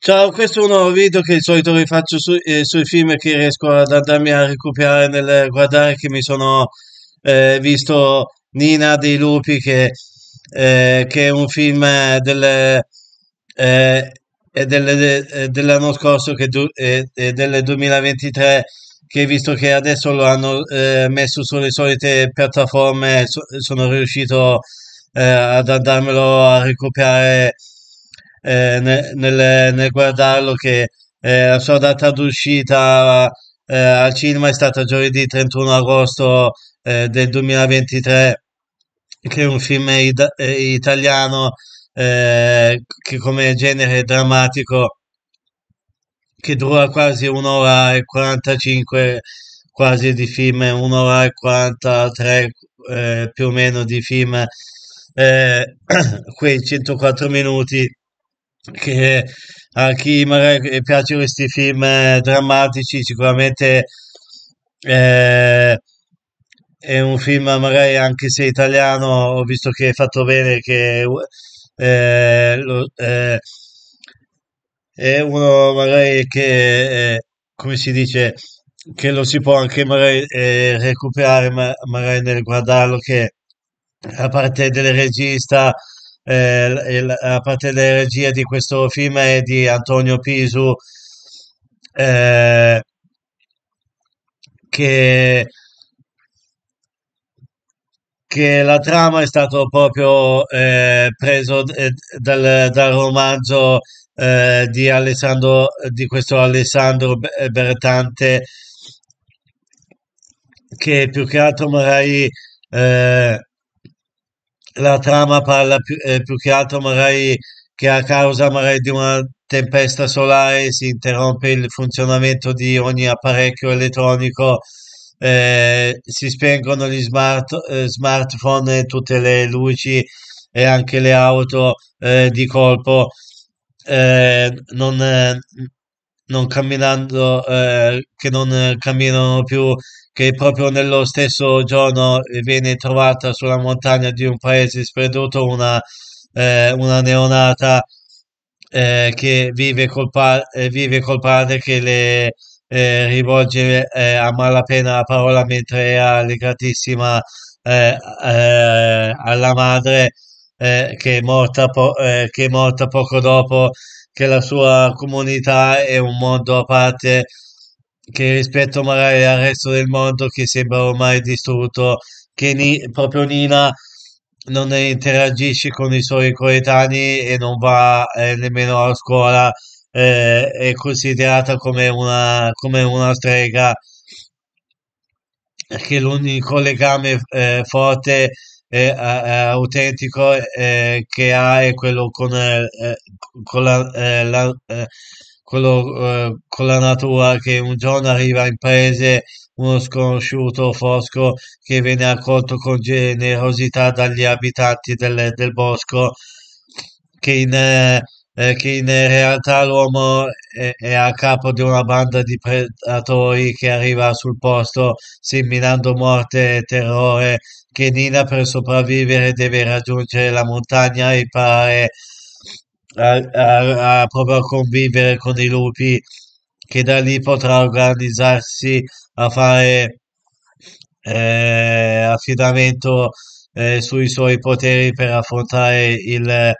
Ciao, questo è un nuovo video che di solito rifaccio su, eh, sui film che riesco ad andarmi a recuperare nel guardare che mi sono eh, visto Nina dei Lupi che, eh, che è un film del, eh, del, eh, dell'anno scorso che du, del 2023 che visto che adesso lo hanno eh, messo sulle solite piattaforme so, sono riuscito ad andarmelo a recuperare eh, nel, nel, guardarlo che eh, la sua data d'uscita eh, al cinema è stata giovedì 31 agosto eh, del 2023, che è un film id- italiano eh, che come genere drammatico che dura quasi un'ora e 45 quasi di film, un'ora e 43 eh, più o meno di film, eh, quei 104 minuti che a chi magari piacciono questi film eh, drammatici sicuramente eh, è un film magari anche se italiano ho visto che è fatto bene che eh, lo, eh, è uno magari che eh, come si dice che lo si può anche magari recuperare ma, magari nel guardarlo che a parte del regista eh, la parte della regia di questo film è di Antonio Pisu, eh, che, che, la trama è stata proprio eh, presa eh, dal, dal, romanzo eh, di, Alessandro, di questo Alessandro Bertante che più che altro magari eh, la trama parla più, eh, più che altro magari che a causa magari di una tempesta solare si interrompe il funzionamento di ogni apparecchio elettronico, eh, si spengono gli smart, eh, smartphone, tutte le luci e anche le auto eh, di colpo. Eh, non, eh, non camminando, eh, che non camminano più, che proprio nello stesso giorno viene trovata sulla montagna di un paese sperduto una, eh, una neonata eh, che vive col, eh, vive col padre che le eh, rivolge eh, a malapena la parola mentre è allegatissima alla madre che è, morta po- che è morta poco dopo che la sua comunità è un mondo a parte che rispetto magari al resto del mondo che sembra ormai distrutto, che ni- proprio Nina non interagisce con i suoi coetanei e non va eh, nemmeno a scuola, eh, è considerata come una, come una strega, che l'unico legame eh, forte autentico eh, che ha è quello con, eh, eh con la, eh, la eh, quello eh, con la natura che un giorno arriva in paese uno sconosciuto fosco che viene accolto con generosità dagli abitanti del, del bosco che in eh, che in realtà l'uomo è, è, a capo di una banda di predatori che arriva sul posto seminando morte e terrore, che Nina per sopravvivere deve raggiungere la montagna e imparare a, a, a proprio convivere con i lupi, che da lì potrà organizzarsi a fare eh, affidamento eh, sui suoi poteri per affrontare il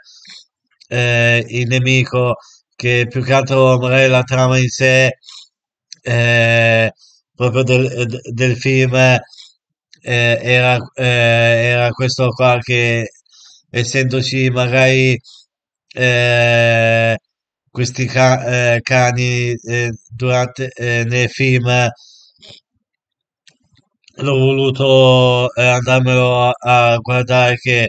eh, il nemico, che più che altro magari la trama in sé eh, proprio del, del film eh, era, eh, era questo qua che essendoci magari eh, questi ca eh, cani durante, nei film l'ho voluto eh, andarmelo a, a guardare che,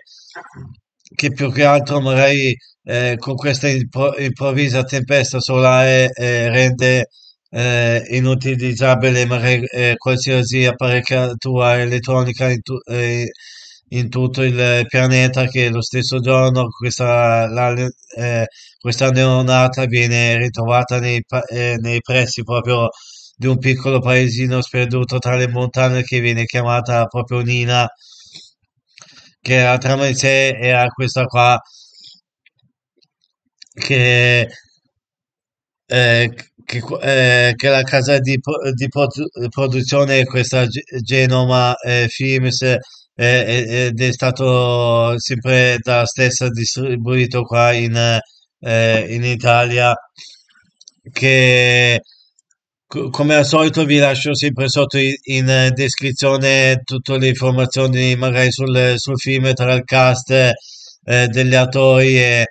che, più che altro magari eh, con questa impro- improvvisa tempesta solare eh, rende eh, inutilizzabile mare- eh, qualsiasi apparecchiatura elettronica in, tu- eh, in, tutto il pianeta che lo stesso giorno questa, la, questa neonata viene ritrovata nei, pa- nei pressi proprio di un piccolo paesino sperduto tra le montagne che viene chiamata proprio Nina che la trama in sé era questa qua che, eh, eh, che, la casa di, di produzione questa Genoma eh, Films eh, ed è stato sempre da stessa distribuito qua in, eh, in Italia che come al solito vi lascio sempre sotto in descrizione tutte le informazioni magari sul, sul film tra il cast eh, degli attori e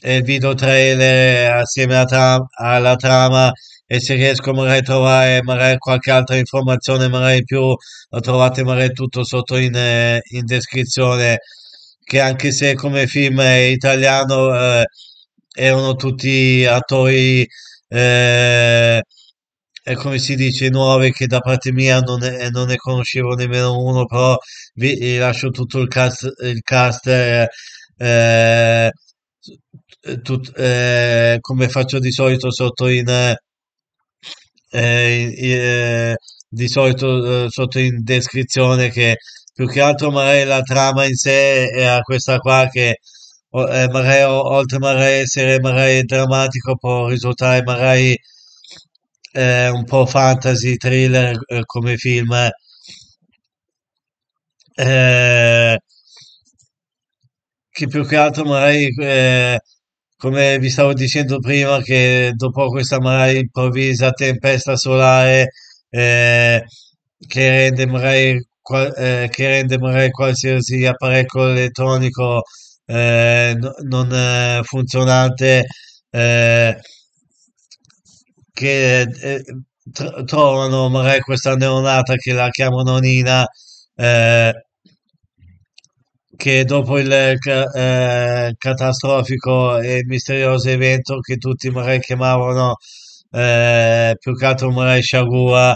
e il video trailer assieme alla, tra- alla trama e se riesco magari a trovare magari qualche altra informazione magari più lo trovate magari tutto sotto in, in descrizione che anche se come film italiano eh, erano tutti attori eh, come si dice nuovi che da parte mia non ne, non ne conoscevo nemmeno uno però vi, vi lascio tutto il cast, il cast eh, eh tut, eh, come faccio di solito sotto in, eh, eh di solito eh, sotto in descrizione che più che altro magari la trama in sé era questa qua che eh, magari oltre magari essere magari drammatico può risultare magari eh, un po' fantasy thriller eh, come film eh, che più che altro magari come vi stavo dicendo prima, che dopo questa magari improvvisa tempesta solare eh, che rende magari eh, che rende magari qualsiasi apparecchio elettronico eh, no, non eh, funzionante eh, che eh, trovano magari questa neonata che la chiamano Nina eh, che dopo il eh, catastrofico e misterioso evento che tutti magari chiamavano eh, più che altro magari Sciagura,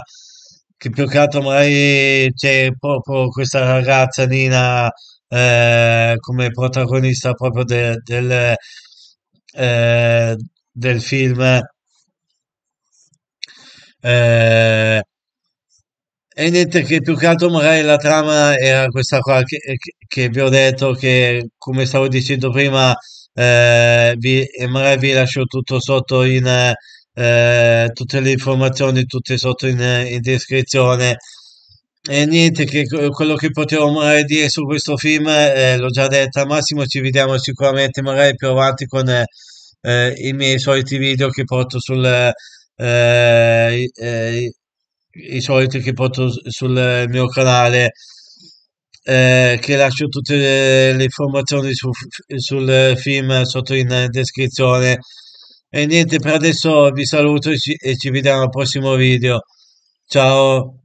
che più che altro magari c'è proprio questa ragazza Nina eh, come protagonista proprio de, del, eh, del film. Eh, e niente che più che altro magari la trama era questa qua eh, che, che- vi ho detto che come stavo dicendo prima eh, vi, e magari vi lascio tutto sotto in eh, tutte le informazioni tutte sotto in, in descrizione e niente che quello che potevo magari dire su questo film eh, l'ho già detto Massimo ci vediamo sicuramente magari più avanti con eh, i miei soliti video che porto sul eh, eh, i soliti che porto sul mio canale, eh, che lascio tutte le, le informazioni su, sul film sotto in descrizione. E niente, per adesso vi saluto e ci, e ci vediamo al prossimo video. Ciao!